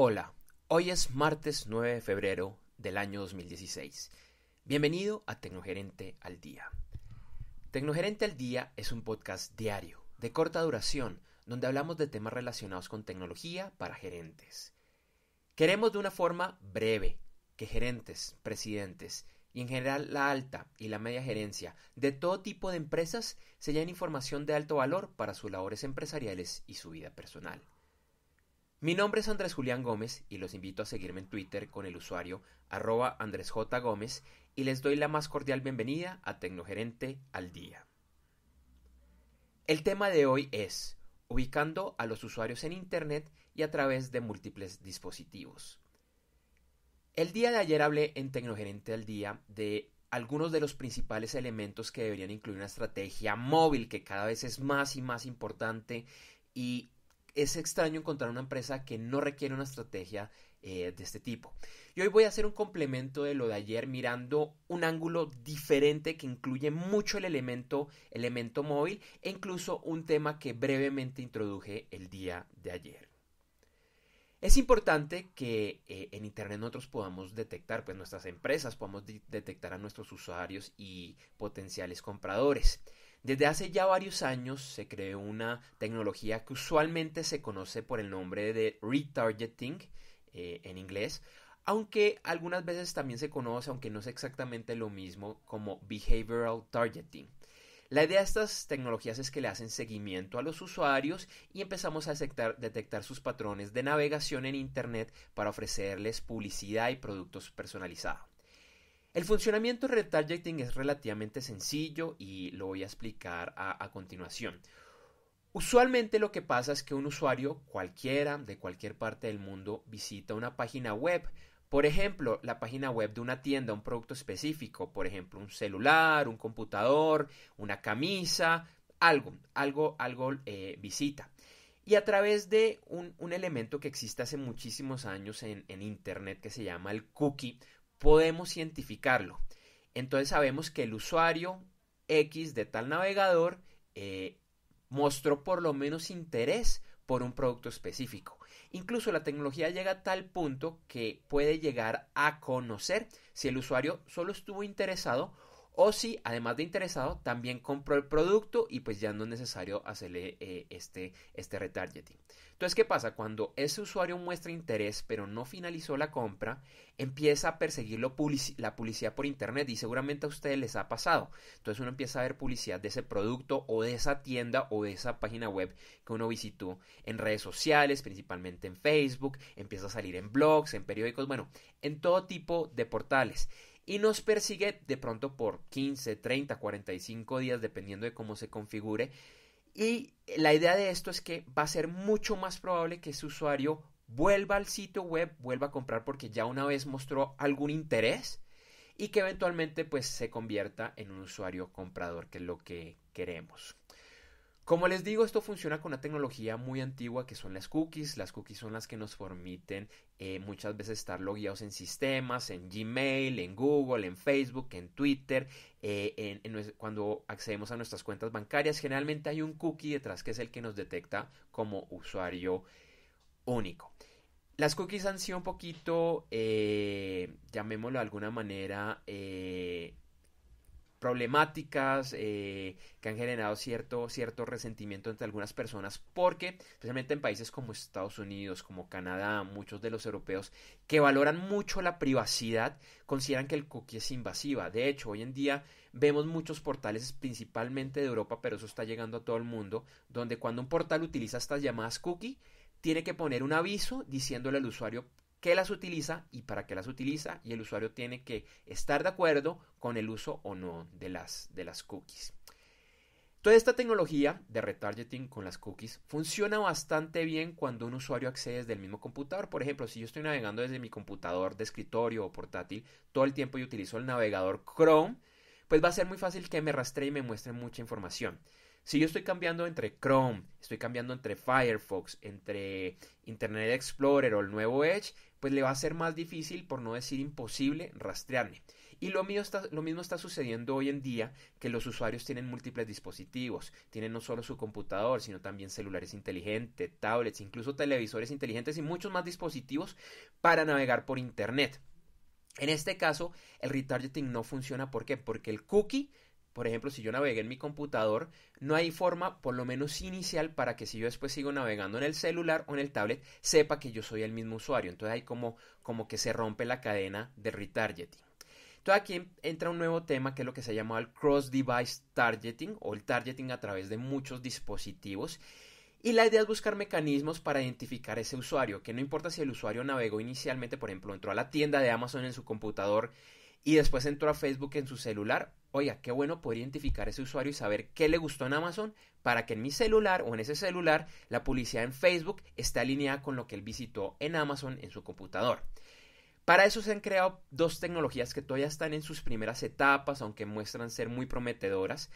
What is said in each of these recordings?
Hola, hoy es martes 9 de febrero del año 2016. Bienvenido a Tecnogerente al Día. Tecnogerente al Día es un podcast diario, de corta duración, donde hablamos de temas relacionados con tecnología para gerentes. Queremos de una forma breve que gerentes, presidentes y en general la alta y la media gerencia de todo tipo de empresas se lleven información de alto valor para sus labores empresariales y su vida personal. Mi nombre es Andrés Julián Gómez y los invito a seguirme en Twitter con el usuario arroba Andrés J. Gómez y les doy la más cordial bienvenida a Tecnogerente al Día. El tema de hoy es ubicando a los usuarios en Internet y a través de múltiples dispositivos. El día de ayer hablé en Tecnogerente al Día de algunos de los principales elementos que deberían incluir una estrategia móvil que cada vez es más y más importante y es extraño encontrar una empresa que no requiere una estrategia eh, de este tipo. Y hoy voy a hacer un complemento de lo de ayer mirando un ángulo diferente que incluye mucho el elemento, elemento móvil e incluso un tema que brevemente introduje el día de ayer. Es importante que eh, en Internet nosotros podamos detectar, pues nuestras empresas podamos detectar a nuestros usuarios y potenciales compradores. Desde hace ya varios años se creó una tecnología que usualmente se conoce por el nombre de retargeting eh, en inglés, aunque algunas veces también se conoce, aunque no es exactamente lo mismo, como behavioral targeting. La idea de estas tecnologías es que le hacen seguimiento a los usuarios y empezamos a detectar, sus patrones de navegación en Internet para ofrecerles publicidad y productos personalizados. El funcionamiento de retargeting es relativamente sencillo y lo voy a explicar a, continuación. Usualmente lo que pasa es que un usuario cualquiera de cualquier parte del mundo visita una página web, por ejemplo, la página web de una tienda, un producto específico, por ejemplo, un celular, un computador, una camisa, algo, algo, algo eh, visita. Y a través de un, elemento que existe hace muchísimos años en Internet que se llama el cookie, podemos identificarlo. Entonces sabemos que el usuario X de tal navegador eh, mostró por lo menos interés por un producto específico. Incluso la tecnología llega a tal punto que puede llegar a conocer si el usuario solo estuvo interesado o si, además de interesado, también compró el producto y pues ya no es necesario hacerle eh, este, este retargeting. Entonces, ¿qué pasa? Cuando ese usuario muestra interés pero no finalizó la compra, empieza a perseguir la publicidad por internet y seguramente a ustedes les ha pasado. Entonces uno empieza a ver publicidad de ese producto o de esa tienda o de esa página web que uno visitó en redes sociales, principalmente en Facebook, empieza a salir en blogs, en periódicos, bueno, en todo tipo de portales y nos persigue de pronto por 15, 30, 45 días, dependiendo de cómo se configure. Y la idea de esto es que va a ser mucho más probable que ese usuario vuelva al sitio web, vuelva a comprar porque ya una vez mostró algún interés y que eventualmente pues se convierta en un usuario comprador, que es lo que queremos. Como les digo, esto funciona con una tecnología muy antigua que son las cookies. Las cookies son las que nos permiten eh, muchas veces estar logueados en sistemas, en Gmail, en Google, en Facebook, en Twitter. Eh, cuando accedemos a nuestras cuentas bancarias, generalmente hay un cookie detrás que es el que nos detecta como usuario único. Las cookies han sido un poquito, eh, llamémoslo de alguna manera, problemáticas eh, que han generado cierto, cierto resentimiento entre algunas personas porque especialmente en países como Estados Unidos, como Canadá, muchos de los europeos que valoran mucho la privacidad consideran que el cookie es invasiva. De hecho, hoy en día vemos muchos portales principalmente de Europa, pero eso está llegando a todo el mundo, donde cuando un portal utiliza estas llamadas cookie, tiene que poner un aviso diciéndole al usuario qué las utiliza y para qué las utiliza y el usuario tiene que estar de acuerdo con el uso o no de las, de las cookies. Toda esta tecnología de retargeting con las cookies funciona bastante bien cuando un usuario accede desde el mismo computador. Por ejemplo, si yo estoy navegando desde mi computador de escritorio o portátil todo el tiempo y utilizo el navegador Chrome, pues va a ser muy fácil que me rastree y me muestre mucha información. Si yo estoy cambiando entre Chrome, estoy cambiando entre Firefox, entre Internet Explorer o el nuevo Edge, pues le va a ser más difícil, por no decir imposible, rastrearme. Y lo, mío está, lo mismo está sucediendo hoy en día, que los usuarios tienen múltiples dispositivos, tienen no solo su computador, sino también celulares inteligentes, tablets, incluso televisores inteligentes y muchos más dispositivos para navegar por Internet. En este caso, el retargeting no funciona. ¿Por qué? Porque el cookie por ejemplo, si yo navegué en mi computador, no hay forma, por lo menos inicial, para que si yo después sigo navegando en el celular o en el tablet, sepa que yo soy el mismo usuario. Entonces hay como, como que se rompe la cadena de retargeting. Entonces aquí entra un nuevo tema que es lo que se llama el cross-device targeting o el targeting a través de muchos dispositivos. Y la idea es buscar mecanismos para identificar ese usuario, que no importa si el usuario navegó inicialmente, por ejemplo, entró a la tienda de Amazon en su computador y después entró a Facebook en su celular, oiga, qué bueno poder identificar a ese usuario y saber qué le gustó en Amazon para que en mi celular o en ese celular la publicidad en Facebook esté alineada con lo que él visitó en Amazon en su computador. Para eso se han creado dos tecnologías que todavía están en sus primeras etapas, aunque muestran ser muy prometedoras.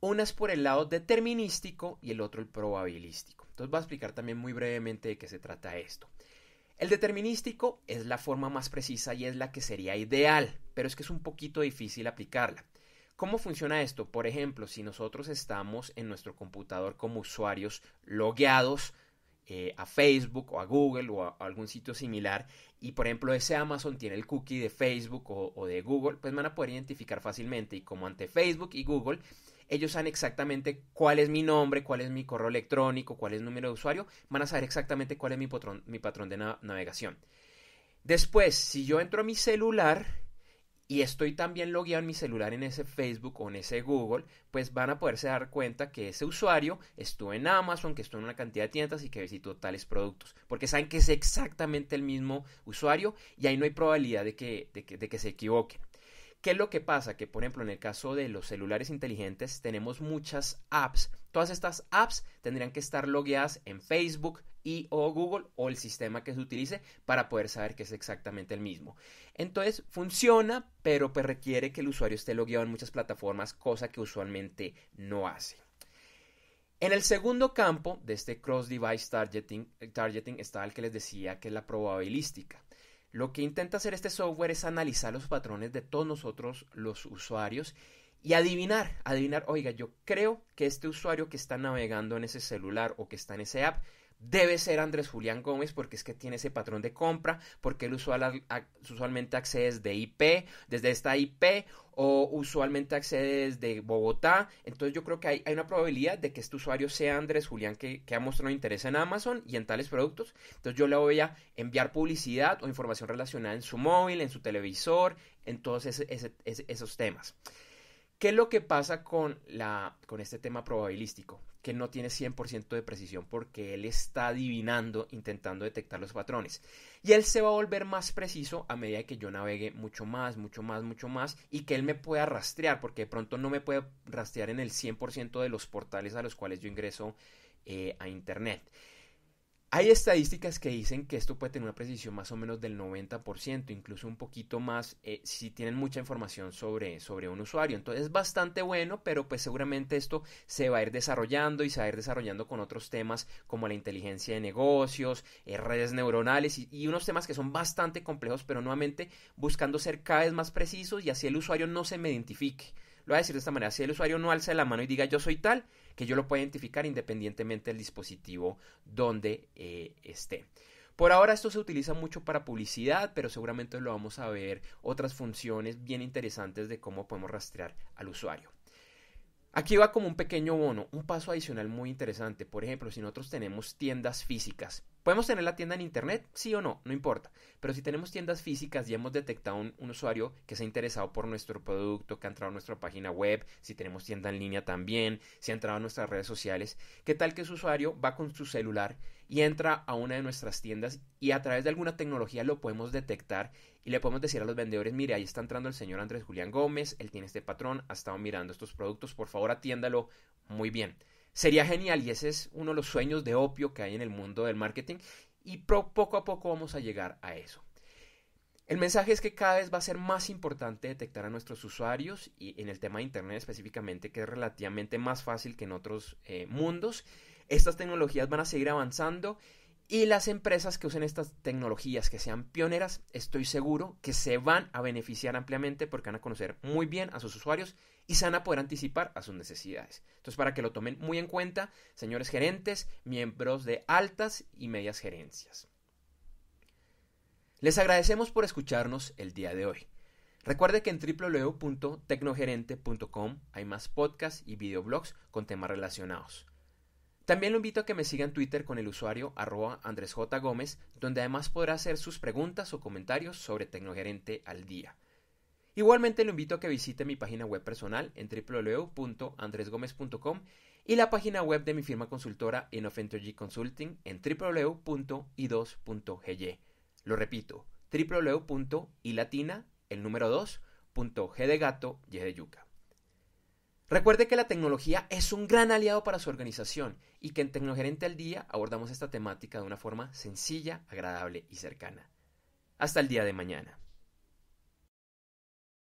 Una es por el lado determinístico y el otro el probabilístico. Entonces voy a explicar también muy brevemente de qué se trata esto. El determinístico es la forma más precisa y es la que sería ideal, pero es que es un poquito difícil aplicarla. ¿Cómo funciona esto? Por ejemplo, si nosotros estamos en nuestro computador como usuarios logueados eh, a Facebook o a Google o a, algún sitio similar y por ejemplo ese Amazon tiene el cookie de Facebook o, o de Google, pues van a poder identificar fácilmente y como ante Facebook y Google ellos saben exactamente cuál es mi nombre, cuál es mi correo electrónico, cuál es el número de usuario, van a saber exactamente cuál es mi, patrón, mi patrón de navegación. Después, si yo entro a mi celular y estoy también logueado en mi celular en ese Facebook o en ese Google, pues van a poderse dar cuenta que ese usuario estuvo en Amazon, que estuvo en una cantidad de tiendas y que visitó tales productos, porque saben que es exactamente el mismo usuario y ahí no hay probabilidad de que, de que se equivoquen. ¿Qué es lo que pasa? Que por ejemplo en el caso de los celulares inteligentes tenemos muchas apps. Todas estas apps tendrían que estar logueadas en Facebook y o Google o el sistema que se utilice para poder saber que es exactamente el mismo. Entonces funciona, pero pues requiere que el usuario esté logueado en muchas plataformas, cosa que usualmente no hace. En el segundo campo de este cross-device targeting, eh, targeting está el que les decía que es la probabilística. Lo que intenta hacer este software es analizar los patrones de todos nosotros, los usuarios, y adivinar, adivinar, oiga, yo creo que este usuario que está navegando en ese celular o que está en ese app debe ser Andrés Julián Gómez porque es que tiene ese patrón de compra, porque él usual, usualmente accede desde IP, desde esta IP, o usualmente accede desde Bogotá. Entonces yo creo que hay, una probabilidad de que este usuario sea Andrés Julián que, ha mostrado interés en Amazon y en tales productos. Entonces yo le voy a enviar publicidad o información relacionada en su móvil, en su televisor, en todos esos temas. ¿Qué es lo que pasa con este tema probabilístico? que no tiene 100% de precisión porque él está adivinando, intentando detectar los patrones. Y él se va a volver más preciso a medida que yo navegue mucho más, mucho más, mucho más y que él me pueda rastrear, porque de pronto no me puede rastrear en el 100% de los portales a los cuales yo ingreso eh, a Internet. Hay estadísticas que dicen que esto puede tener una precisión más o menos del 90%, incluso un poquito más eh, si tienen mucha información sobre, sobre un usuario. Entonces es bastante bueno, pero pues seguramente esto se va a ir desarrollando y se va a ir desarrollando con otros temas como la inteligencia de negocios, eh, redes neuronales y unos temas que son bastante complejos, pero nuevamente buscando ser cada vez más precisos y así el usuario no se me identifique. Lo voy a decir de esta manera, si el usuario no alza la mano y diga yo soy tal, que yo lo pueda identificar independientemente del dispositivo donde eh, esté. Por ahora esto se utiliza mucho para publicidad, pero seguramente lo vamos a ver otras funciones bien interesantes de cómo podemos rastrear al usuario. Aquí va como un pequeño bono, un paso adicional muy interesante. Por ejemplo, si nosotros tenemos tiendas físicas Podemos tener la tienda en internet, sí o no, no importa. Pero si tenemos tiendas físicas y hemos detectado un, usuario que se ha interesado por nuestro producto, que ha entrado a nuestra página web, si tenemos tienda en línea también, si ha entrado a nuestras redes sociales, ¿qué tal que su usuario va con su celular y entra a una de nuestras tiendas y a través de alguna tecnología lo podemos detectar y le podemos decir a los vendedores, mire, ahí está entrando el señor Andrés Julián Gómez, él tiene este patrón, ha estado mirando estos productos, por favor atiéndalo muy bien sería genial y ese es uno de los sueños de opio que hay en el mundo del marketing y poco a poco vamos a llegar a eso. El mensaje es que cada vez va a ser más importante detectar a nuestros usuarios y en el tema de Internet específicamente que es relativamente más fácil que en otros eh, mundos. Estas tecnologías van a seguir avanzando y las empresas que usen estas tecnologías que sean pioneras, estoy seguro que se van a beneficiar ampliamente porque van a conocer muy bien a sus usuarios y se van a poder anticipar a sus necesidades. Entonces, para que lo tomen muy en cuenta, señores gerentes, miembros de altas y medias gerencias. Les agradecemos por escucharnos el día de hoy. Recuerde que en www.tecnogerente.com hay más podcasts y videoblogs con temas relacionados. También lo invito a que me siga en Twitter con el usuario arroba Andrés J. Gómez, donde además podrá hacer sus preguntas o comentarios sobre Tecnogerente al día. Igualmente lo invito a que visite mi página web personal en www.andresgomez.com y la página web de mi firma consultora Enough Consulting en www.i2.gy. Lo repito, www.ilatina, el número 2, G de gato, Y e de yuca. Recuerde que la tecnología es un gran aliado para su organización y que en Tecnogerente al Día abordamos esta temática de una forma sencilla, agradable y cercana. Hasta el día de mañana.